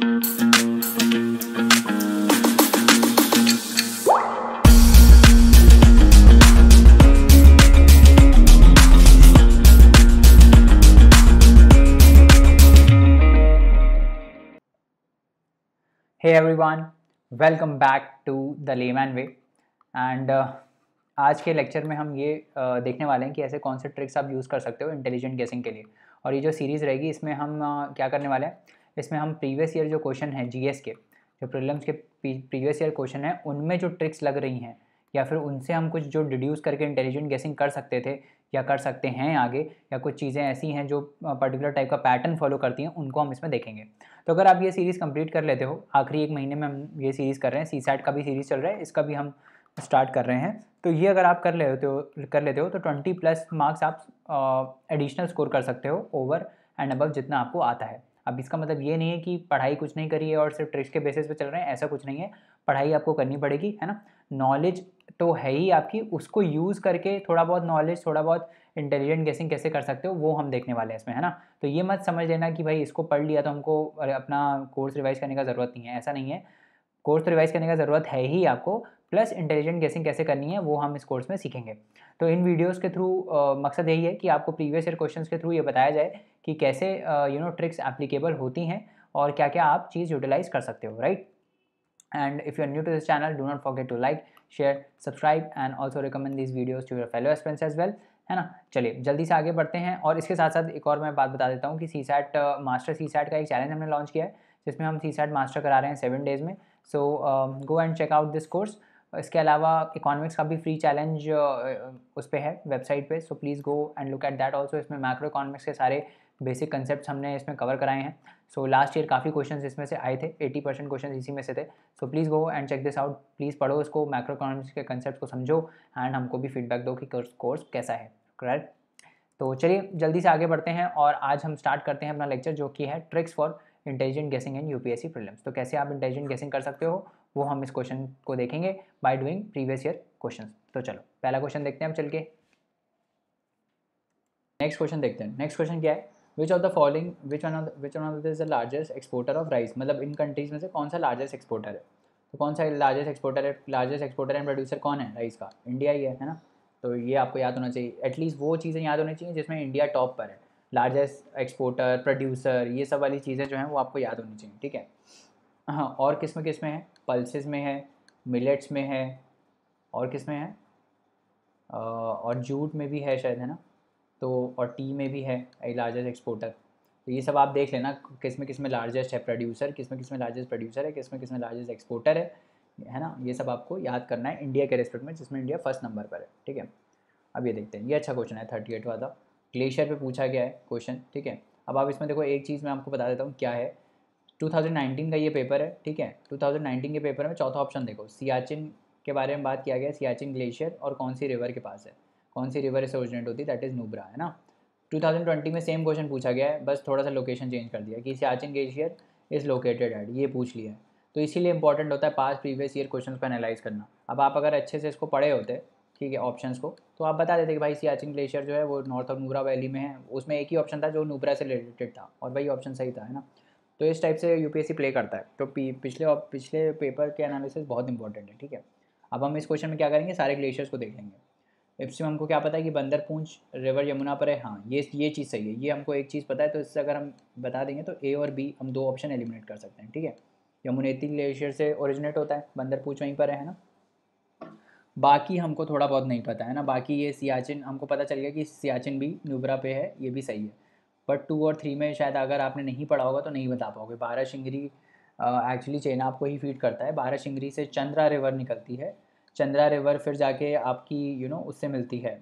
hey everyone welcome back to the layman way and आज के lecture में हम ये uh, देखने वाले हैं कि ऐसे कौन से ट्रिक्स आप यूज़ कर सकते हो इंटेलिजेंट गेसिंग के लिए और ये जो सीरीज़ रहेगी इसमें हम uh, क्या करने वाले हैं इसमें हम प्रीवियस ईयर जो क्वेश्चन है जीएस के जो प्रिलिम्स के प्रीवियस ईयर क्वेश्चन है उनमें जो ट्रिक्स लग रही हैं या फिर उनसे हम कुछ जो डिड्यूस करके इंटेलिजेंट गेसिंग कर सकते थे या कर सकते हैं आगे या कुछ चीज़ें ऐसी हैं जो पर्टिकुलर टाइप का पैटर्न फॉलो करती हैं उनको हम इसमें देखेंगे तो अगर आप ये सीरीज़ कंप्लीट कर लेते हो आखिरी एक महीने में हम ये सीरीज़ कर रहे हैं सी का भी सीरीज़ चल रहा है इसका भी हम स्टार्ट कर रहे हैं तो ये अगर आप कर लेते हो कर लेते हो तो ट्वेंटी प्लस मार्क्स आप एडिशनल स्कोर कर सकते हो ओवर एंड अबव जितना आपको आता है अब इसका मतलब ये नहीं है कि पढ़ाई कुछ नहीं करी है और सिर्फ ट्रिक्स के बेसिस पे चल रहे हैं ऐसा कुछ नहीं है पढ़ाई आपको करनी पड़ेगी है ना नॉलेज तो है ही आपकी उसको यूज़ करके थोड़ा बहुत नॉलेज थोड़ा बहुत इंटेलिजेंट गेसिंग कैसे कर सकते हो वो हम देखने वाले हैं इसमें है ना तो ये मत समझ लेना कि भाई इसको पढ़ लिया तो हमको अपना कोर्स रिवाइज़ करने का ज़रूरत नहीं है ऐसा नहीं है कोर्स तो रिवाइज़ करने का ज़रूरत है ही आपको प्लस इंटेलिजेंट गेसिंग कैसे करनी है वो हम इस कोर्स में सीखेंगे तो इन वीडियोज़ के थ्रू मकसद यही है कि आपको प्रीवियस ईयर क्वेश्चन के थ्रू ये बताया जाए कि कैसे यू नो ट्रिक्स एप्लीकेबल होती हैं और क्या क्या आप चीज़ यूटिलाइज कर सकते हो right if you are new to this channel do not forget to like share subscribe and also recommend this videos to your fellow expense as well है ना चलिए जल्दी से आगे बढ़ते हैं और इसके साथ साथ एक और मैं बात बता देता हूँ कि CSAT master CSAT का एक चैलेंज हमने लॉन्च किया है जिसमें हम सी सैट मास्टर करा रहे हैं सेवन डेज़ में so go and check out this course इसके अलावा इकोनॉमिक्स का भी फ्री चैलेंज उस पर है वेबसाइट पे so please go and look at that also इसमें माइक्रो इकोनॉमिक्स के सारे बेसिक कंसेप्ट हमने इसमें कवर कराए हैं सो लास्ट ईयर काफ़ी क्वेश्चन इसमें से आए थे एटी परसेंट क्वेश्चन इसी में से थे so please go and check this out please पढ़ो इसको माइक्रो इकोनॉमिक्स के कंसेप्ट को समझो एंड हमको भी फीडबैक दो कि कोर्स कैसा है करेक्ट तो चलिए जल्दी से आगे बढ़ते हैं और आज हम स्टार्ट करते हैं अपना लेक्चर जो कि है tricks for intelligent guessing and UPSC P तो कैसे आप इंटेलिजेंट गेसिंग कर सकते हो वो हम इस क्वेश्चन को देखेंगे by doing previous year question तो चलो पहला क्वेश्चन देखते हैं हम चल के नेक्स्ट क्वेश्चन देखते हैं नेक्स्ट क्वेश्चन क्या है which of the following which one which one of the largest exporter of rice मतलब इन कंट्रीज में से कौन सा लार्जेस्ट एक्सपोर्टर है तो कौन सा लार्जेस्ट एक्सपोर्टर है लार्जेस्ट एक्सपोर्टर एंड प्रोड्यूसर कौन है राइस का इंडिया ही है है ना तो ये आपको याद होना चाहिए एटलीस्ट वो चीज़ें याद होनी चाहिए जिसमें इंडिया टॉप पर है लार्जेस्ट एक्सपोर्टर प्रोड्यूसर ये सब वाली चीज़ें जो हैं वो आपको याद होनी चाहिए ठीक है हाँ और किस में किस में है पल्सेस में है मिलेट्स में है और किस में है और जूट में भी है शायद है ना तो और टी में भी है लार्जेस्ट एक्सपोर्टर तो ये सब आप देख लेना किस में किस में लार्जेस्ट है प्रोड्यूसर किस में किस में लार्जेस्ट प्रोड्यूसर है किस में किस में लार्जेस्ट एक्सपोर्टर है है ना ये सब आपको याद करना है इंडिया के रेस्पेक्ट में जिसमें इंडिया फर्स्ट नंबर पर है ठीक है अब ये देखते हैं ये अच्छा क्वेश्चन है थर्टी एट वाला ग्लेशियर पे पूछा गया है क्वेश्चन ठीक है अब आप इसमें देखो एक चीज़ मैं आपको बता देता हूँ क्या है 2019 का ये पेपर है ठीक है 2019 के पेपर में चौथा ऑप्शन देखो सियाचिन के बारे में बात किया गया सियाचिन ग्लेशियर और कौन सी रिवर के पास है कौन सी रिवर इससे ओरिजिनेट होती है दैट इज़ नूबरा है ना 2020 में सेम क्वेश्चन पूछा गया है बस थोड़ा सा लोकेशन चेंज कर दिया कि Siachen glacier is located at ये पूछ लिया है तो इसीलिए इंपॉर्टेंट होता है पास प्रीवियस ईयर क्वेश्चन को एनालाइज करना अब आप अगर अच्छे से इसको पढ़े होते ठीक है ऑप्शन को तो आप बता देते कि भाई सियाचिन ग्लेशियर जो है वो नॉर्थ ऑफ नूबरा वैली में है उसमें एक ही ऑप्शन था जो नूबरा से रिलेटेड था और वही ऑप्शन सही था है ना तो इस टाइप से यूपीएससी प्ले करता है तो पिछले पिछले पेपर के एनालिसिस बहुत इंपॉर्टेंट है ठीक है अब हम इस क्वेश्चन में क्या करेंगे सारे ग्लेशियर्स को देख लेंगे इससे हमको क्या पता है कि बंदर पूंछ रिवर यमुना पर है हाँ ये ये चीज़ सही है ये हमको एक चीज़ पता है तो इससे अगर हम बता देंगे तो ए और बी हम दो ऑप्शन एलिमिनेट कर सकते हैं ठीक है यमुनेती ग्लेशियर से ओरिजिनेट होता है बंदर पूंछ वहीं पर है ना बाकी हमको थोड़ा बहुत नहीं पता है ना बाकी ये सियाचिन हमको पता चल गया कि सियाचिन भी नुबरा पे है ये भी सही है बट टू और थ्री में शायद अगर आपने नहीं पढ़ा होगा तो नहीं बता पाओगे बारह शिंगरी एक्चुअली चेनाब को ही फीड करता है बारह शिंगरी से चंद्रा रिवर निकलती है चंद्रा रिवर फिर जाके आपकी यू you नो know, उससे मिलती है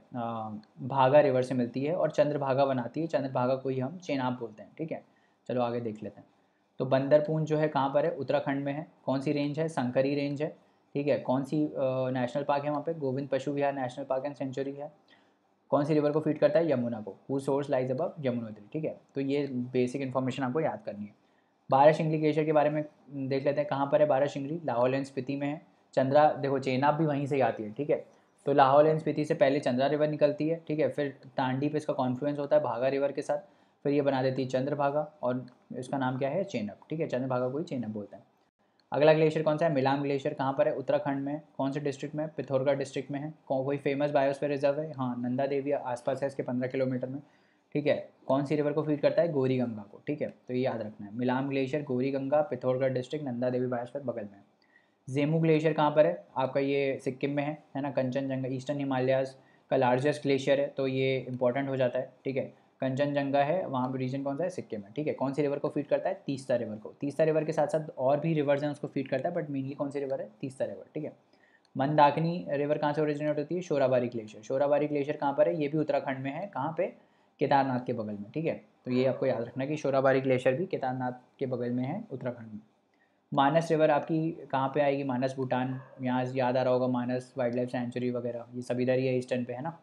भागा रिवर से मिलती है और चंद्रभागा बनाती है चंद्रभागा को ही हम चेनाब बोलते हैं ठीक है चलो आगे देख लेते हैं तो बंदरपून जो है कहाँ पर है उत्तराखंड में है कौन सी रेंज है संकरी रेंज है ठीक है कौन सी नेशनल पार्क है वहाँ पे Govind Pashu Vihar national park and sanctuary है कौन सी रिवर को फीड करता है यमुना को हु सोर्स लाइज अब यमुनोत्री ठीक है तो ये बेसिक इन्फॉर्मेशन आपको याद करनी है बारह शिंगली ग्लेशियर के बारे में देख लेते हैं कहाँ पर है बारह शिंगली लाहौल एंड स्पीति में है चंद्रा देखो चेनाब भी वहीं से आती है ठीक है तो लाहौल एंड स्पीति से पहले चंद्रा रिवर निकलती है ठीक है फिर तांडी पे इसका कॉन्फ्लुएंस होता है भागा रिवर के साथ फिर ये बना देती है चंद्रभागा और इसका नाम क्या है चेनब ठीक है चंद्रभागा को ही चेनब बोलते हैं अगला ग्लेशियर कौन सा है मिलाम ग्लेशियर कहाँ पर है उत्तराखंड में कौन से डिस्ट्रिक्ट में पिथौरगढ़ डिस्ट्रिक्ट में है कौन कोई फेमस बायोस्फीयर रिजर्व है हाँ नंदा देवी आसपास है इसके पंद्रह किलोमीटर में ठीक है कौन सी रिवर को फीड करता है गोरी गंगा को ठीक है तो ये याद रखना है Milam glacier Gori Ganga Pithoragarh district Nanda Devi biosphere बगल में जेमू ग्लेशियर कहाँ पर है आपका ये सिक्किम में है है ना कंचनजंगा ईस्टर्न हिमालयाज़ का लार्जेस्ट ग्लेशियर है तो ये इंपॉर्टेंट हो जाता है ठीक है कंचनजंगा है वहाँ पर रीजन कौन सा है सिक्किम है ठीक है कौन से रिवर को फीड करता है तीसरा रिवर को तीसरा रिवर के साथ साथ और भी रिवर्स हैं उसको फीड करता है बट मेनली कौन सी रिवर है तीसरा रिवर ठीक है मंदाकिनी रिवर कहाँ से ओरिजिनेट होती है शोराबारी ग्लेशियर शोराबारी ग्लेशियर कहाँ पर है ये भी उत्तराखंड में है कहाँ पर केदारनाथ के बगल में ठीक है तो ये आपको याद रखना कि शोराबारी ग्लेशियर भी केदारनाथ के बगल में है उत्तराखंड में मानस रिवर आपकी कहाँ पे आएगी मानस भूटान यहाँ याद आ रहा होगा मानस वाइल्ड लाइफ सेंचुरी वगैरह ये सभी इधर ही है ईस्टर्न पे है ना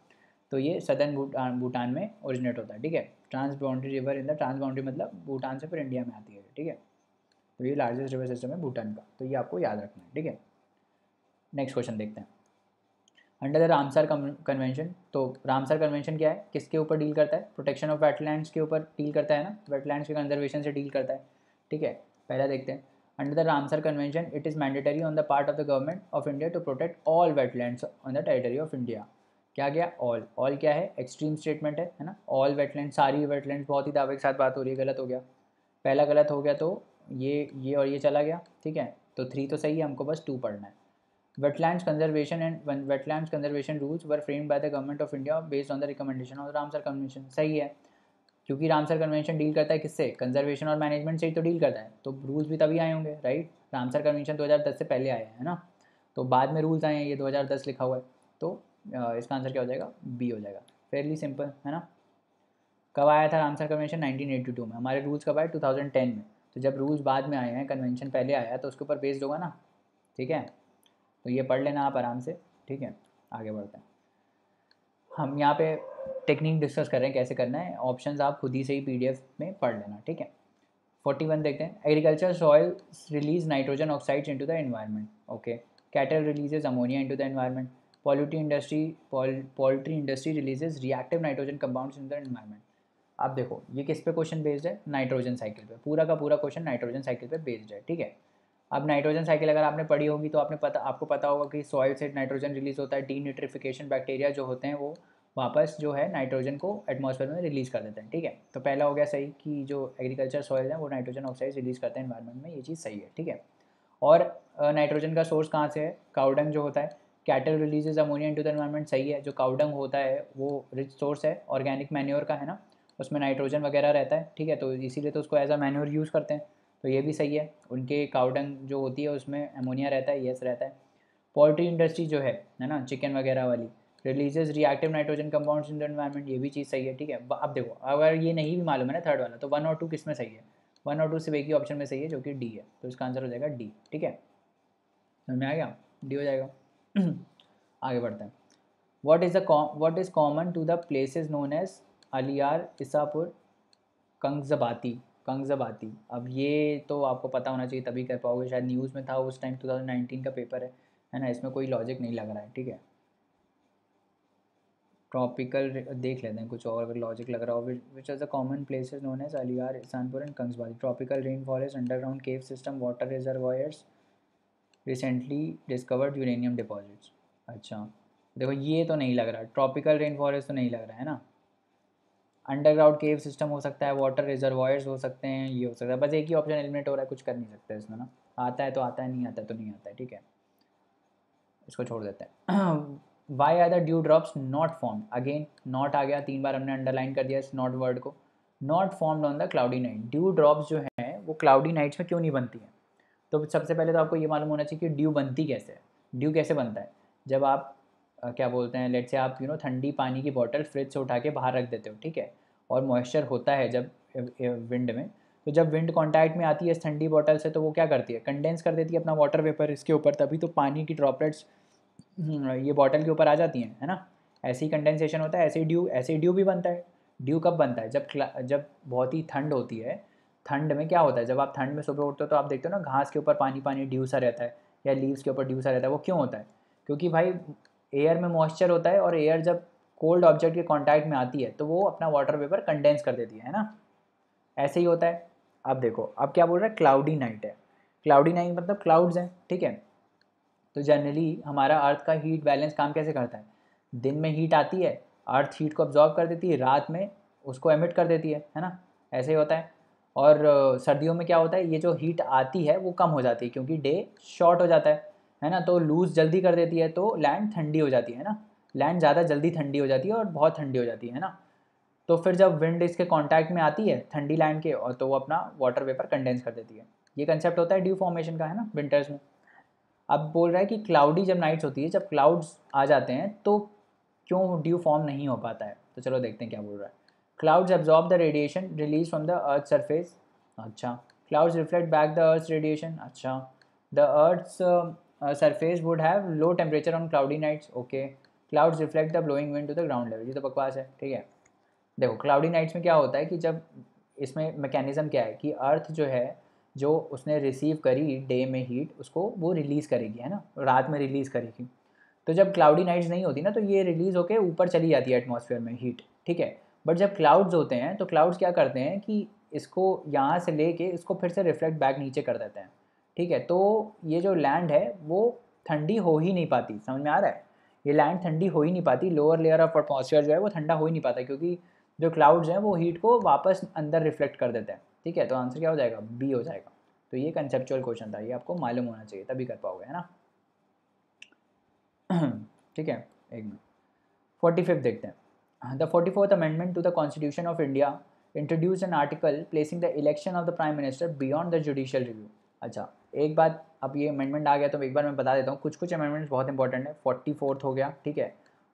तो ये सदर्न भूटान भूटान में ओरिजिनेट होता है ठीक है trans boundary river in the trans boundary मतलब भूटान से फिर इंडिया में आती है ठीक है तो ये लार्जेस्ट रिवर सिस्टम है भूटान का तो ये आपको याद रखना है ठीक है नेक्स्ट क्वेश्चन देखते हैं अंडर द रामसर कन्वेंशन तो रामसर कन्वेंशन क्या है किसके ऊपर डील करता है प्रोटेक्शन ऑफ वेटलैंड्स के ऊपर डील करता है ना वेटलैंड्स तो के कंजर्वेशन से डील करता है ठीक है पहला देखते हैं under the Ramsar convention it is mandatory on the part of the government of India to protect all wet on the territory of India क्या गया ऑल ऑल क्या है एक्सट्रीम स्टेटमेंट है है ना ऑल वेटलैंड सारी वेटलैंड बहुत ही दावे के साथ बात हो रही है गलत हो गया पहला गलत हो गया तो ये ये और ये चला गया ठीक है तो थ्री तो सही है हमको बस टू पढ़ना है conservation and wetland conservation rules were frame by the the of India based on the recommendation of Ramsar convention सही है क्योंकि रामसर कन्वेंशन डील करता है किससे कंजर्वेशन और मैनेजमेंट से ही तो डील करता है तो रूल्स भी तभी आए होंगे राइट रामसर कन्वेंशन 2010 से पहले आए हैं ना तो बाद में रूल्स आए हैं ये 2010 लिखा हुआ है तो इसका आंसर क्या हो जाएगा बी हो जाएगा फेयरली सिंपल है ना कब आया था रामसर कन्वेंशन 1982 में हमारे रूल्स कब आए 2010 में तो जब रूल्स बाद में आए हैं कन्वेंशन पहले आया तो उसके ऊपर बेस्ड होगा ना ठीक है तो ये पढ़ लेना आप आराम से ठीक है आगे बढ़ते हैं हम यहाँ पे टेक्निक डिस्कस कर रहे हैं कैसे करना है ऑप्शंस आप खुद ही से ही पीडीएफ में पढ़ लेना ठीक है फोर्टी वन देखते हैं agriculture soil release nitrogen oxides into the environment okay cattle releases ammonia into the environment poultry industry poultry industry releases reactive nitrogen compound in the environment आप देखो ये किस पे क्वेश्चन बेस्ड है नाइट्रोजन साइकिल पे पूरा का पूरा क्वेश्चन नाइट्रोजन साइकिल पे बेस्ड है ठीक है अब नाइट्रोजन साइकिल अगर आपने पढ़ी होगी तो आपने पता आपको पता होगा कि सॉइल से नाइट्रोजन रिलीज होता है डीन्यूट्रिफिकेशन बैक्टीरिया जो होते हैं वो वापस जो है नाइट्रोजन को एटमॉस्फेयर में रिलीज़ कर देते हैं ठीक है तो पहला हो गया सही कि जो एग्रीकल्चर सॉइल है वो नाइट्रोजन ऑक्साइड रिलीज़ करते हैं इन्वायरमेंट में ये चीज़ सही है ठीक है और नाइट्रोजन का सोर्स कहाँ से है काउडंग जो होता है cattle releases ammonia to the environment सही है जो काउडंग होता है वो रिच सोर्स है ऑर्गेनिक मैन्योर का है ना उसमें नाइट्रोजन वगैरह रहता है ठीक है तो इसीलिए तो उसको एज अ मैन्योर यूज़ करते हैं तो ये भी सही है उनके काउडंग जो होती है उसमें अमोनिया रहता है येस रहता है पोल्ट्री इंडस्ट्री जो है है ना चिकन वगैरह वाली releases reactive nitrogen compounds in the environment ये भी चीज़ सही है ठीक है अब देखो अगर ये नहीं भी मालूम है ना थर्ड वाला तो वन और टू किस में सही है वन और टू सिर्फ एक ही ऑप्शन में सही है जो कि डी है तो इसका आंसर हो जाएगा डी ठीक है समझ में आ गया डी हो जाएगा आगे बढ़ते हैं what is the what is common to the places known as Aliyar Isapur Kangsabati Kangsabati अब ये तो आपको पता होना चाहिए तभी कर पाओगे शायद न्यूज़ में था उस टाइम टू थाउजेंड नाइनटीन का पेपर है है ना इसमें कोई लॉजिक नहीं लग रहा है ठीक है ट्रॉपिकल देख लेते हैं कुछ और अगर लॉजिक लग रहा हो which are the common places known as Aliyar Isapur and Kangsabati tropical rain forest underground cave system water reservoirs recently discovered uranium deposits अच्छा देखो ये तो नहीं लग रहा ट्रॉपिकल रेन फॉरेस्ट तो नहीं लग रहा है ना अंडरग्राउंड केव सिस्टम हो सकता है वाटर रिजर्वायर्स हो सकते हैं ये हो सकता है बस एक ही ऑप्शन एलिमिनेट हो रहा है कुछ कर नहीं सकते इसमें ना आता है तो आता है नहीं आता है तो नहीं आता है ठीक है इसको छोड़ देते हैं why are the dew drops not form again not आ गया तीन बार हमने अंडरलाइन कर दिया इस नॉट वर्ड को not form on the cloudy night dew drops जो है वो क्लाउडी नाइट्स में क्यों नहीं बनती है तो सबसे पहले तो आपको ये मालूम होना चाहिए कि ड्यू बनती कैसे है ड्यू कैसे बनता है जब आप क्या बोलते हैं लेट से आप यू नो ठंडी पानी की बॉटल फ्रिज से उठा के बाहर रख देते हो ठीक है और मॉइस्चर होता है जब विंड में तो जब विंड कॉन्टैक्ट में आती है इस ठंडी बॉटल से तो वो क्या करती है कंडेंस कर देती है अपना वाटर वेपर इसके ऊपर तभी तो पानी की ड्रॉपलेट्स हम्म, ये बॉटल के ऊपर आ जाती हैं है ना ऐसे ही कंडेंसेशन होता है ऐसे ही ड्यू ऐसे ही ड्यू भी बनता है ड्यू कब बनता है जब जब बहुत ही ठंड होती है ठंड में क्या होता है जब आप ठंड में सुबह उठते हो तो आप देखते हो ना घास के ऊपर पानी पानी ड्यूसा रहता है या लीव्स के ऊपर ड्यूसा रहता है वो क्यों होता है क्योंकि भाई एयर में मॉइस्चर होता है और एयर जब कोल्ड ऑब्जेक्ट के कॉन्टैक्ट में आती है तो वो अपना वाटर वेपर कंडेंस कर देती है ना ऐसे ही होता है अब देखो अब क्या बोल रहा है क्लाउडी नाइट है क्लाउडी नाइट मतलब क्लाउड्स हैं ठीक है तो जनरली हमारा अर्थ का हीट बैलेंस काम कैसे करता है दिन में हीट आती है अर्थ हीट को ऑब्जॉर्व कर देती है रात में उसको एमिट कर देती है है ना ऐसे ही होता है और सर्दियों में क्या होता है ये जो हीट आती है वो कम हो जाती है क्योंकि डे शॉर्ट हो जाता है है ना तो लूज़ जल्दी कर देती है तो लैंड ठंडी हो जाती है ना लैंड ज़्यादा जल्दी ठंडी हो जाती है और बहुत ठंडी हो जाती है ना तो फिर जब विंड इसके कॉन्टैक्ट में आती है ठंडी लैंड के और तो वो अपना वाटर वेपर कंडेंस कर देती है ये कंसेप्ट होता है ड्यू फॉर्मेशन का है ना विंटर्स में अब बोल रहा है कि क्लाउडी जब नाइट्स होती है जब क्लाउड्स आ जाते हैं तो क्यों ड्यू फॉर्म नहीं हो पाता है तो चलो देखते हैं क्या बोल रहा है clouds absorb the radiation release from the earth surface अच्छा clouds reflect back the earth radiation अच्छा the earth surface would have low temperature on cloudy nights okay clouds reflect the blowing wind to the ground level ये तो बकवास है ठीक है देखो cloudy nights में क्या होता है कि जब इसमें मैकेनिज्म क्या है कि अर्थ जो है जो उसने रिसीव करी डे में हीट उसको वो रिलीज़ करेगी है ना रात में रिलीज़ करेगी तो जब क्लाउडी नाइट्स नहीं होती ना तो ये रिलीज़ होकर ऊपर चली जाती है एटमोसफेयर में हीट ठीक है बट जब क्लाउड्स होते हैं तो क्लाउड्स क्या करते हैं कि इसको यहाँ से ले कर इसको फिर से रिफ्लेक्ट बैक नीचे कर देते हैं ठीक है तो ये जो लैंड है वो ठंडी हो ही नहीं पाती समझ में आ रहा है ये लैंड ठंडी हो ही नहीं पाती लोअर लेयर ऑफ एटमोसफियर जो है वो ठंडा हो ही नहीं पाता क्योंकि जो क्लाउड्स हैं वो हीट को वापस अंदर रिफ्लेक्ट कर देते हैं ठीक है तो आंसर क्या हो जाएगा बी हो जाएगा तो ये कंसेप्चुअल क्वेश्चन था ये आपको मालूम होना चाहिए तभी कर पाओगे है ना ठीक है एक मिनट फोर्टी फिफ्थ देखते हैं the 44th amendment to the constitution of india introduced an article placing the election of the prime minister beyond the judicial review अच्छा एक बात अब ये अमेंडमेंट आ गया तो एक बार मैं बता देता हूँ कुछ कुछ अमेंडमेंट्स बहुत इंपॉर्टेंट है फोर्टी फोर्थ हो गया ठीक है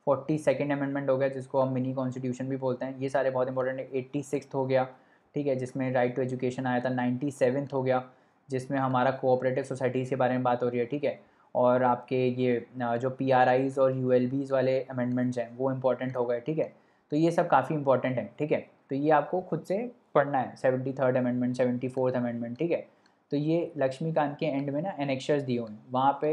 फोर्टी सेकेंड अमेंडमेंट हो गया जिसको हम मिनी कॉन्स्टिट्यूशन भी बोलते हैं ये सारे बहुत इंपॉर्टेंट है एट्टी सिक्स हो गया ठीक है जिसमें राइट टू एजुकेशन आया था नाइन्टी सेवन्थ हो गया जिसमें हमारा कोऑपरेटिव सोसाइटीज़ के बारे में बात हो रही है ठीक है और आपके ये जो पी आर आईज़ और यू एल बीज़ वाले अमेंडमेंट्स हैं वो इम्पॉर्टेंट हो गए ठीक है तो ये सब काफ़ी इंपॉर्टेंट है ठीक है तो ये आपको खुद से पढ़ना है seventy third amendment seventy fourth amendment ठीक है तो ये लक्ष्मीकांत के एंड में ना एनेक्शर्स दिए हुए हैं वहाँ पे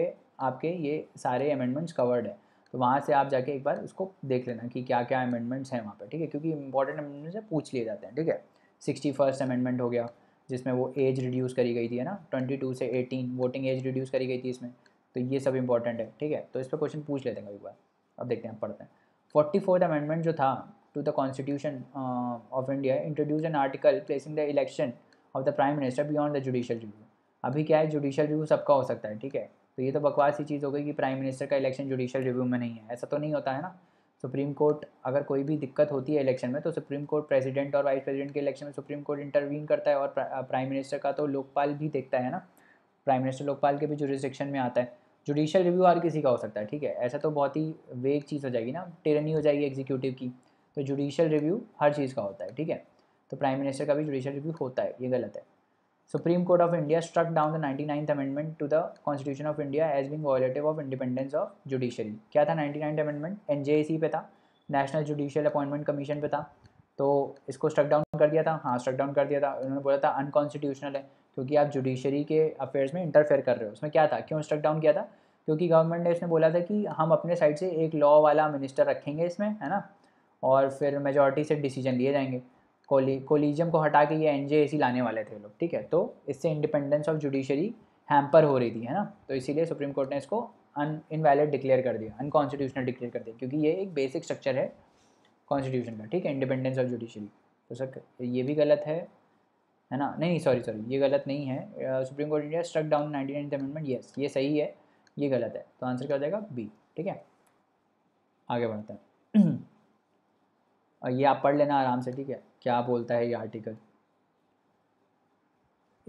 आपके ये सारे अमेंडमेंट्स कवर्ड है तो वहाँ से आप जाके एक बार उसको देख लेना कि क्या क्या अमेंडमेंट्स हैं वहाँ पर ठीक है क्योंकि इंपॉर्टेंट अमेंडमेंट्स पूछ लिए जाते हैं ठीक है सिक्सटी फर्स्ट अमेंडमेंट हो गया जिसमें वो एज रिड्यूस करी गई थी है ना ट्वेंटी टू से एटीन वोटिंग एज रिड्यूस करी गई थी इसमें तो ये सब इंपॉर्टेंट है ठीक है तो इस पर क्वेश्चन पूछ लेते हैं कभी बार अब देखते हैं पढ़ते हैं फोर्टी फोर्थ अमेंडमेंट जो था to the constitution of India introduce an article placing the election of the prime minister beyond the judicial review अभी क्या है जुडिशियल रिव्यू सबका हो सकता है ठीक है तो ये तो बकवास ही चीज़ हो गई कि प्राइम मिनिस्टर का इलेक्शन जुडिशियल रिव्यू में नहीं है ऐसा तो नहीं होता है ना सुप्रीम कोर्ट अगर कोई भी दिक्कत होती है इलेक्शन में तो सुप्रीम कोर्ट प्रेसिडेंट और वाइस प्रेसिडेंट के इलेक्शन में सुप्रीम कोर्ट इंटरवीन करता है और प्राइम मिनिस्टर का तो लोकपाल भी देखता है ना प्राइम मिनिस्टर लोकपाल के भी जुरिस्डिक्शन में आता है जुडिशल रिव्यू हर किसी का हो सकता है ठीक है ऐसा तो बहुत ही वेग चीज़ हो जाएगी ना टेरनी हो जाएगी एग्जीक्यूटिव की तो जुडिशल रिव्यू हर चीज़ का होता है ठीक है तो प्राइम मिनिस्टर का भी जुडिशल रिव्यू होता है ये गलत है supreme court of India struck down the ninety ninth amendment to the constitution of India as being violative of independence of judiciary क्या था नाइन्टी नाइन्थ अमेंडमेंट एन पे था नेशनल जुडिशियल अपॉइंटमेंट कमीशन पे था तो इसको स्ट्रक डाउन कर दिया था हाँ स्ट्रक डाउन कर दिया था उन्होंने बोला था अनकॉन्स्टिट्यूशनल है क्योंकि आप जुडिशरी के अफेयर्स में इंटरफेयर कर रहे हो उसमें क्या था क्यों स्ट्रक डाउन किया था क्योंकि गवर्नमेंट ने इसमें बोला था कि हम अपने साइड से एक लॉ वाला मिनिस्टर रखेंगे इसमें है ना और फिर मेजोरिटी से डिसीजन लिए जाएंगे कोली कोलिजियम को हटा के ये एन जे लाने वाले थे लोग ठीक है तो इससे इंडिपेंडेंस ऑफ जुडिशरी हैम्पर हो रही थी है ना तो इसीलिए सुप्रीम कोर्ट ने इसको अन इनवैलिड डिक्लेयर कर दिया अनकॉन्स्टिट्यूशनल डिक्लेयर कर दिया क्योंकि ये एक बेसिक स्ट्रक्चर है कॉन्स्टिट्यूशन का ठीक है इंडिपेंडेंस ऑफ जुडिशरी तो सर ये भी गलत है है ना नहीं सॉरी सॉरी ये गलत नहीं है supreme court India struck down ninety nine amendment yes ये सही है ये गलत है तो आंसर क्या हो जाएगा बी ठीक है आगे बढ़ते हैं और ये आप पढ़ लेना आराम से ठीक है क्या बोलता है ये आर्टिकल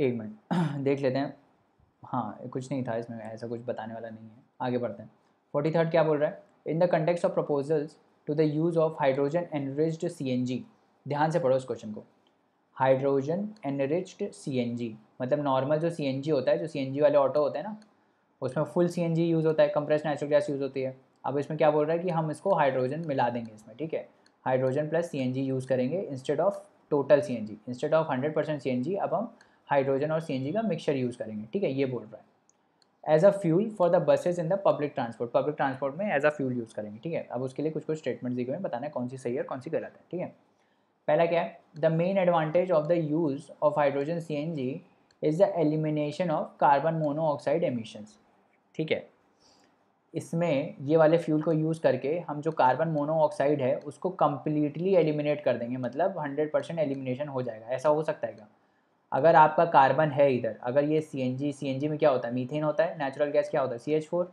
एक मिनट देख लेते हैं हाँ कुछ नहीं था इसमें ऐसा कुछ बताने वाला नहीं है आगे बढ़ते हैं फोर्टी थर्ड क्या बोल रहा है in the context of proposals to the use of hydrogen enriched C ध्यान से पढ़ो इस क्वेश्चन को हाइड्रोजन एनरिच्ड सी मतलब नॉर्मल जो सी होता है जो सी वाले ऑटो होते हैं ना उसमें फुल सी यूज़ होता है कंप्रेस नेचुरल गैस यूज़ होती है अब इसमें क्या बोल रहा है कि हम इसको हाइड्रोजन मिला देंगे इसमें ठीक है हाइड्रोजन प्लस सी यूज़ करेंगे instead of total C instead of hundred percent C अब हम हाइड्रोजन और सी का मिक्सचर यूज़ करेंगे ठीक है ये बोल रहा है as a fuel for the buses in the public transport public transport में एज अ फ्यूल यूज़ करेंगे ठीक है अब उसके लिए कुछ कुछ स्टेटमेंट दिखे हुए बताना है कौन सी सही है और कौन सी गलत है ठीक है पहला क्या है the main advantage of the use of hydrogen C N G is the elimination of carbon monoxide emissions ठीक है इसमें ये वाले फ्यूल को यूज़ करके हम जो कार्बन मोनोऑक्साइड है उसको कम्प्लीटली एलिमिनेट कर देंगे मतलब हंड्रेड परसेंट एलिमिनेशन हो जाएगा ऐसा हो सकता है क्या अगर आपका कार्बन है इधर अगर ये सी एन जी सी एन जी में क्या होता है मीथेन होता है नेचुरल गैस क्या होता है सी एच फोर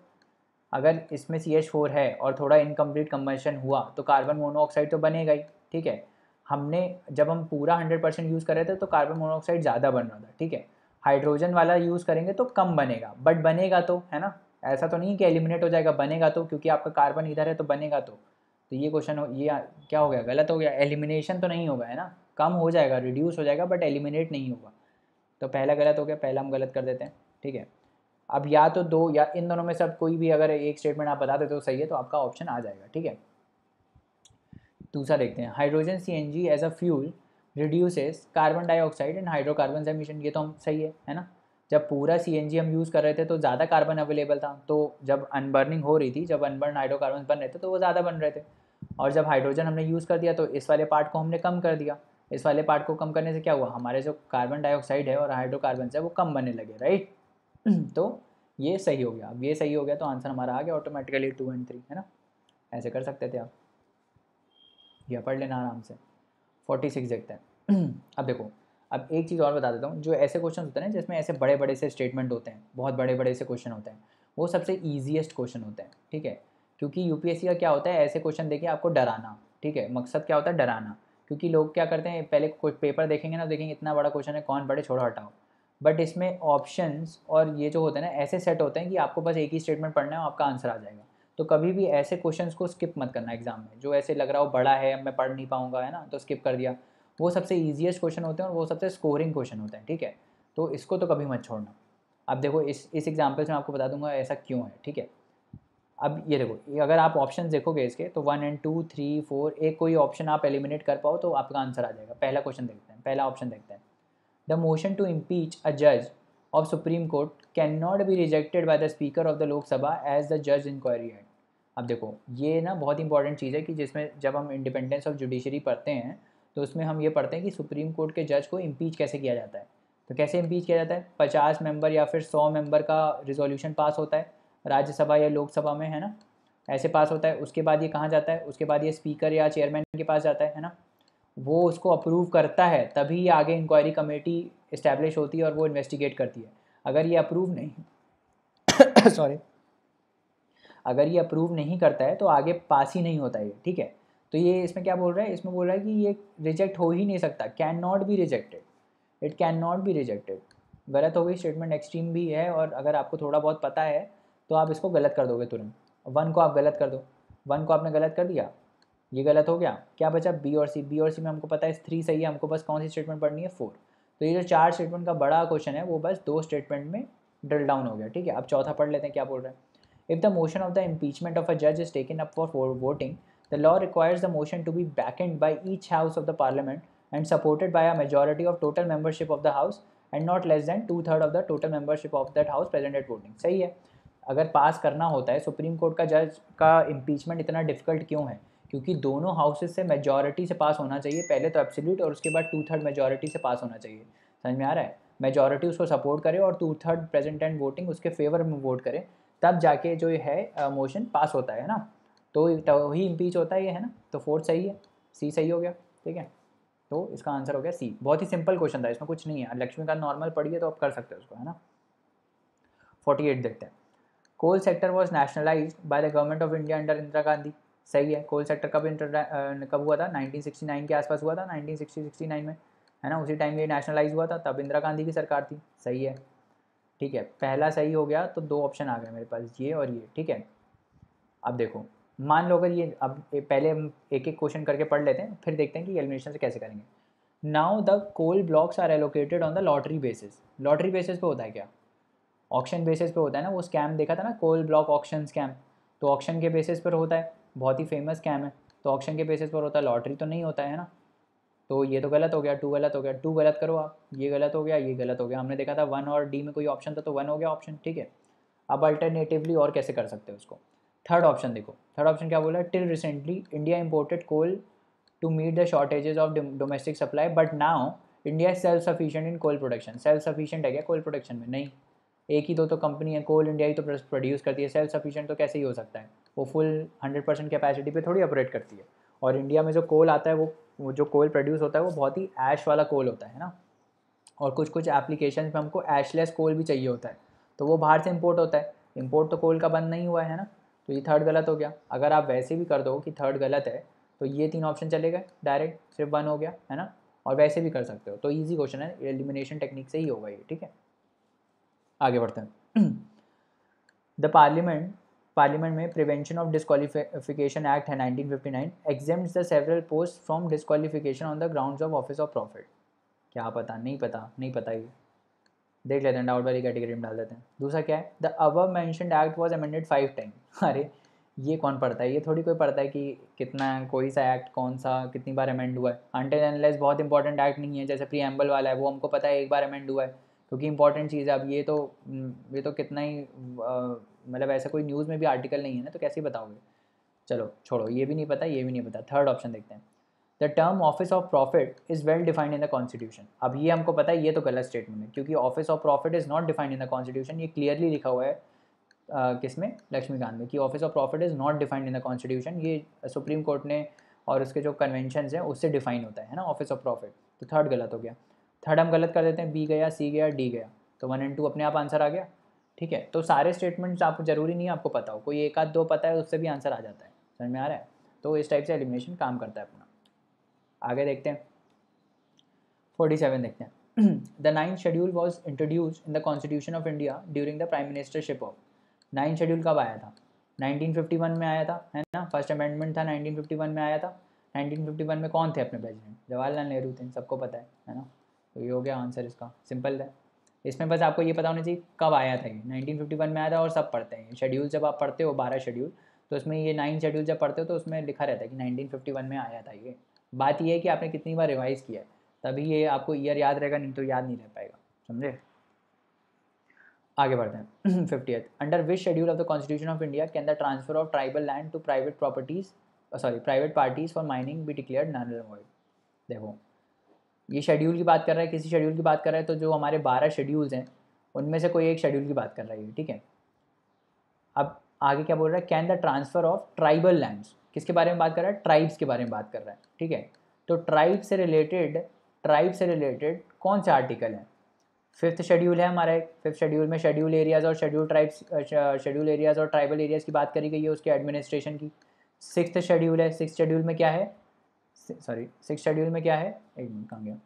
अगर इसमें सी एच फोर है और थोड़ा इनकम्प्लीट कम्बशन हुआ तो कार्बन मोनोऑक्साइड तो बनेगा ही ठीक है हमने जब हम पूरा हंड्रेड परसेंट यूज़ कर रहे थे तो कार्बन मोनोऑक्साइड ज़्यादा बन रहा था ठीक है हाइड्रोजन वाला यूज़ करेंगे तो कम बनेगा बट बनेगा तो है ना ऐसा तो नहीं कि एलिमिनेट हो जाएगा बनेगा तो क्योंकि आपका कार्बन इधर है तो बनेगा तो तो ये क्वेश्चन हो ये क्या हो गया गलत हो गया एलिमिनेशन तो नहीं होगा है ना कम हो जाएगा रिड्यूस हो जाएगा बट एलिमिनेट नहीं होगा तो पहला गलत हो गया पहला हम गलत कर देते हैं ठीक है अब या तो दो या इन दोनों में सब कोई भी अगर एक स्टेटमेंट आप बता देते हो सही है तो आपका ऑप्शन आ जाएगा ठीक है दूसरा देखते हैं hydrogen C N G as a fuel reduces carbon dioxide and hydrocarbon emission ये तो हम सही है है ना जब पूरा सी एन जी हम यूज़ कर रहे थे तो ज़्यादा कार्बन अवेलेबल था तो जब अनबर्निंग हो रही थी जब अनबर्न हाइड्रोकार्बन बन रहे थे तो वो ज़्यादा बन रहे थे और जब हाइड्रोजन हमने यूज़ कर दिया तो इस वाले पार्ट को हमने कम कर दिया इस वाले पार्ट को कम करने से क्या हुआ हमारे जो कार्बन डाइऑक्साइड है और हाइड्रोकार्बन है वो कम बनने लगे राइट तो ये सही हो गया अब ये सही हो गया तो आंसर हमारा आ गया ऑटोमेटिकली टू एंड थ्री है ना ऐसे कर सकते थे आप यह पढ़ लेना आराम से फोर्टी सिक्स देखते हैं अब देखो अब एक चीज़ और बता देता हूँ जो ऐसे क्वेश्चन होते हैं जिसमें ऐसे बड़े बड़े से स्टेटमेंट होते हैं बहुत बड़े बड़े से क्वेश्चन होते हैं वो सबसे ईजिएस्ट क्वेश्चन होते हैं ठीक है क्योंकि यूपीएससी का क्या होता है ऐसे क्वेश्चन देखिए आपको डराना ठीक है मकसद क्या होता है डराना क्योंकि लोग क्या करते हैं पहले कुछ पेपर देखेंगे ना तो देखेंगे इतना बड़ा क्वेश्चन है कौन बड़े छोड़ो हटाओ बट इसमें ऑप्शंस और ये जो होते हैं ना ऐसे सेट होते हैं कि आपको बस एक ही स्टेटमेंट पढ़ना है आपका आंसर आ जाएगा तो कभी भी ऐसे क्वेश्चन को स्किप मत करना एग्जाम में जो ऐसे लग रहा हो बड़ा है मैं पढ़ नहीं पाऊंगा है ना तो स्किप कर दिया वो सबसे ईजिएस्ट क्वेश्चन होते हैं और वो सबसे स्कोरिंग क्वेश्चन होते हैं ठीक है तो इसको तो कभी मत छोड़ना अब देखो इस इस एग्जाम्पल से मैं आपको बता दूंगा ऐसा क्यों है ठीक है अब ये देखो अगर आप ऑप्शन देखोगे इसके तो one and two three four एक कोई ऑप्शन आप एलिमिनेट कर पाओ तो आपका आंसर आ जाएगा पहला क्वेश्चन देखते हैं पहला ऑप्शन देखते हैं द मोशन टू इम्पीच अ जज of supreme court can not be rejected by the speaker of the Lok Sabha as the जज इंक्वायरी एक्ट अब देखो ये ना बहुत इंपॉर्टेंट चीज़ है कि जिसमें जब हम इंडिपेंडेंस ऑफ जुडिशरी पढ़ते हैं तो उसमें हम ये पढ़ते हैं कि सुप्रीम कोर्ट के जज को इम्पीच कैसे किया जाता है तो कैसे इम्पीच किया जाता है पचास मेंबर या फिर सौ मेंबर का रिजोल्यूशन पास होता है राज्यसभा या लोकसभा में है ना ऐसे पास होता है उसके बाद ये कहाँ जाता है उसके बाद ये स्पीकर या चेयरमैन के पास जाता है ना वो उसको अप्रूव करता है तभी ये आगे इंक्वायरी कमेटी इस्टेब्लिश होती है और वो इन्वेस्टिगेट करती है अगर ये अप्रूव नहीं सॉरी अगर ये अप्रूव नहीं करता है तो आगे पास ही नहीं होता ये ठीक है तो ये इसमें क्या बोल रहा है इसमें बोल रहा है कि ये रिजेक्ट हो ही नहीं सकता can not be rejected it can not be rejected गलत हो गई स्टेटमेंट एक्सट्रीम भी है और अगर आपको थोड़ा बहुत पता है तो आप इसको गलत कर दोगे तुरंत वन को आप गलत कर दो वन को आपने गलत कर दिया ये गलत हो गया क्या बचा बी और सी बी और सी में हमको पता है थ्री सही है हमको बस कौन सी स्टेटमेंट पढ़नी है फोर तो ये जो चार स्टेटमेंट का बड़ा क्वेश्चन है वो बस दो स्टेटमेंट में ड्रिल डाउन हो गया ठीक है अब चौथा पढ़ लेते हैं क्या बोल रहे हैं if the motion of the impeachment of a जज is taken up for for voting the law requires the motion to be backed by each house of the parliament and supported by a majority of total membership of the house and not less than two third of the total membership of that house presented voting सही है अगर पास करना होता है supreme court का जज का impeachment इतना डिफिकल्ट क्यों है क्योंकि दोनों हाउसेज से मेजॉरिटी से पास होना चाहिए पहले तो एब्सोल्यूट और उसके बाद टू थर्ड मेजॉरिटी से पास होना चाहिए समझ में आ रहा है मेजॉरिटी उसको सपोर्ट करे और two third present and voting उसके फेवर में वोट करे तब जाके जो है मोशन पास होता है ना तो, तो वही इम्पीच होता है ये है ना तो फोर्थ सही है सी सही हो गया ठीक है तो इसका आंसर हो गया सी बहुत ही सिंपल क्वेश्चन था इसमें कुछ नहीं है लक्ष्मीकांत नॉर्मल पढ़िए तो आप कर सकते हो उसको है ना फोर्टी एट देखते हैं coal sector was nationalize by the government of India under Indira Gandhi सही है कोल सेक्टर कब इंटर कब हुआ था 1969 के आसपास हुआ था 1969 में है ना उसी टाइम ये नेशनलाइज हुआ था तब इंदिरा गांधी की सरकार थी सही है ठीक है पहला सही हो गया तो दो ऑप्शन आ गए मेरे पास ये और ये ठीक है अब देखो मान लो अगर ये अब पहले हम एक एक क्वेश्चन करके पढ़ लेते हैं फिर देखते हैं कि एलिमिनेशन से कैसे करेंगे now the coal blocks are allocated on the lottery basis lottery basis पे होता है क्या ऑप्शन बेसिस पे होता है ना वो स्कैम देखा था ना कोल ब्लॉक ऑप्शन स्कैम तो ऑप्शन के बेसिस पर होता है बहुत ही फेमस स्कैम है तो ऑप्शन के बेसिस पर होता है लॉटरी तो नहीं होता है ना तो ये तो गलत हो गया टू गलत हो गया टू गलत करो आप ये गलत हो गया ये गलत हो गया हमने देखा था वन और डी में कोई ऑप्शन था तो वन हो गया ऑप्शन ठीक है अब अल्टरनेटिवली और कैसे कर सकते हैं उसको थर्ड ऑप्शन देखो थर्ड ऑप्शन क्या बोला till recently India imported coal to meet the shortages of domestic supply but now India self sufficient in coal production self sufficient है क्या कोल प्रोडक्शन में नहीं एक ही दो तो कंपनी है कोल इंडिया ही तो प्रोड्यूस करती है सेल्फ सफिशिएंट तो कैसे ही हो सकता है वो फुल हंड्रेड परसेंट कैपेसिटी पे थोड़ी ऑपरेट करती है और इंडिया में जो कोल आता है वो जो कोल प्रोड्यूस होता है वो बहुत ही ऐश वाला कोल होता है ना और कुछ कुछ एप्लीकेशन में हमको ऐशलेस कोल भी चाहिए होता है तो वो बाहर से इम्पोर्ट होता है इम्पोर्ट तो कोल का बंद नहीं हुआ है ना तो ये थर्ड गलत हो गया अगर आप वैसे भी कर दो कि थर्ड गलत है तो ये तीन ऑप्शन चले गए डायरेक्ट सिर्फ वन हो गया है ना और वैसे भी कर सकते हो तो ईजी क्वेश्चन है एलिमिनेशन टेक्निक से ही होगा ये ठीक है आगे बढ़ते हैं द पार्लियामेंट पार्लियामेंट में प्रिवेंशन ऑफ डिस्कालीफिकेशन एक्ट है 1959 exempts the several post from disqualification on the ground of office of profit क्या पता नहीं पता नहीं पता ये देख लेते हैं डाउट वाली कैटेगरी में डाल देते हैं दूसरा क्या है the above mention act was amended five time अरे ये कौन पढ़ता है ये थोड़ी कोई पढ़ता है कि कितना कोई सा एक्ट कौन सा कितनी बार अमेंड हुआ है अनटेल एनलेस बहुत इंपॉर्टेंट एक्ट नहीं है जैसे प्रीएम्बल वाला है वो हमको पता है एक बार अमेंड हुआ है क्योंकि इंपॉर्टेंट चीज़ है अब ये तो हम्म, ये तो कितना ही मतलब ऐसा कोई न्यूज़ में भी आर्टिकल नहीं है ना तो कैसे बताओगे चलो छोड़ो ये भी नहीं पता ये भी नहीं पता थर्ड ऑप्शन देखते हैं the term office of profit is well defined in the constitution अब ये हमको पता है ये तो गलत स्टेटमेंट है क्योंकि office of profit is not defined in the constitution ये क्लियरली लिखा हुआ है किस में लक्ष्मीकांत में कि office of profit is not defined in the constitution ये सुप्रीम कोर्ट ने और उसके जो कन्वेंशन हैं उससे डिफाइन होता है ना ऑफिस ऑफ प्रॉफिट तो थर्ड गलत हो गया थर्ड हम गलत कर देते हैं बी गया सी गया डी गया तो वन एंड टू अपने आप आंसर आ गया ठीक है तो सारे स्टेटमेंट्स आपको ज़रूरी नहीं है आपको पता हो कोई एक आध दो पता है उससे भी आंसर आ जाता है समझ में आ रहा है तो इस टाइप से एलिमिनेशन काम करता है अपना आगे देखते हैं फोर्टी सेवन देखते हैं the ninth schedule was introduce in the constitution of India during the prime ministership of nine schedule कब आया था 1951 में आया था है ना फर्स्ट अमेंडमेंट था 1951 में आया था 1951 में कौन थे अपने प्रेसिडेंट जवाहरलाल नेहरू थे सबको पता है है ना तो ये हो गया आंसर इसका सिंपल है इसमें बस आपको ये पता होना चाहिए कब आया था ये 1951 में आया था और सब पढ़ते हैं शेड्यूल जब आप पढ़ते हो बारह शेड्यूल तो उसमें ये नाइन शेड्यूल जब पढ़ते हो तो उसमें लिखा रहता है कि 1951 में आया था ये बात ये है कि आपने कितनी बार रिवाइज़ किया है तभी ये आपको ईयर याद रहेगा नहीं तो याद नहीं रह पाएगा समझे आगे बढ़ते हैं fifty under which schedule of the constitution of India can the transfer of tribal land to private properties sorry private parties for mining be declare null देखो ये शेड्यूल की बात कर रहा है किसी शेड्यूल की बात कर रहा है तो जो हमारे बारह शेड्यूल्स हैं उनमें से कोई एक शेड्यूल की बात कर रहा है ये ठीक है अब आगे क्या बोल रहा है can the transfer of tribal lands किसके बारे में बात कर रहा है ट्राइब्स के बारे में बात कर रहा है ठीक है तो ट्राइब से रिलेटेड ट्राइब से रिलेटेड कौन सा आर्टिकल है फिफ्थ शेड्यूल है हमारा एक फिफ्थ शेड्यूल में शेड्यूल एरियाज़ और शेड्यूल ट्राइब्स शेड्यूल एरियाज़ और ट्राइबल एरियाज़ की बात करी गई है उसके एडमिनिस्ट्रेशन की सिक्स शेड्यूल है सिक्स शेड्यूल में क्या है सॉरी सिक्स शेड्यूल में क्या है एक मिनट कहाँ गया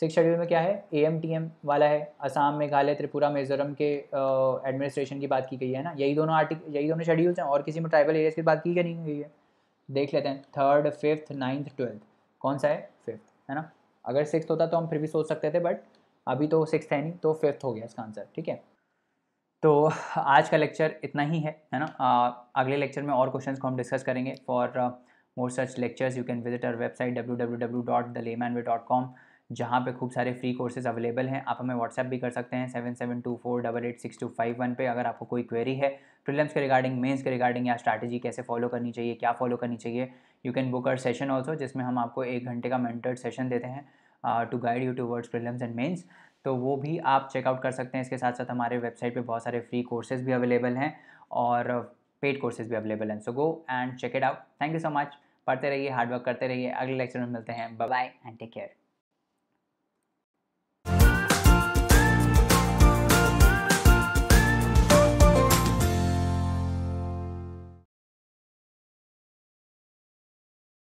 सिक्स शेड्यूल में क्या है ए एम टी एम वाला है असम मेघालय त्रिपुरा मिजोरम के एडमिनिस्ट्रेशन की बात की गई है ना यही दोनों आर्टिक यही दोनों शेड्यूल्स हैं और किसी में ट्राइबल एरियाज की बात की गई नहीं गई है देख लेते हैं थर्ड फिफ्थ नाइन्थ ट्वेल्थ कौन सा है फिफ्थ है ना अगर सिक्स होता तो हम फिर भी सोच सकते थे बट अभी तो सिक्स है नहीं तो फिफ्थ हो गया इसका आंसर ठीक है तो आज का लेक्चर इतना ही है है ना आ, अगले लेक्चर में और क्वेश्चंस को हम डिस्कस करेंगे for more lectures you can visit website W W W dot the layman way dot com जहाँ पर खूब सारे फ्री कोर्सेज अवेलेबल हैं आप हमें व्हाट्सएप भी कर सकते हैं seven seven two four double eight six two five one पे अगर आपको कोई क्वेरी है प्रिलम्स के रिगार्डिंग मेन्स के रिगार्डिंग या स्ट्रैटेजी कैसे फॉलो करनी चाहिए क्या फॉलो करनी चाहिए you can book our session also जिसमें हम आपको एक घंटे का मेंटर्ड सेशन देते हैं to guide you towards prelims and mains तो वो भी आप चेकआउट कर सकते हैं इसके साथ साथ हमारे वेबसाइट पे बहुत सारे फ्री कोर्सेज भी अवेलेबल हैं और पेड कोर्सेज भी अवेलेबल हैं so go and check it out thank you so much पढ़ते रहिए हार्डवर्क करते रहिए अगले लेक्चर में मिलते हैं बाय एंड टेक केयर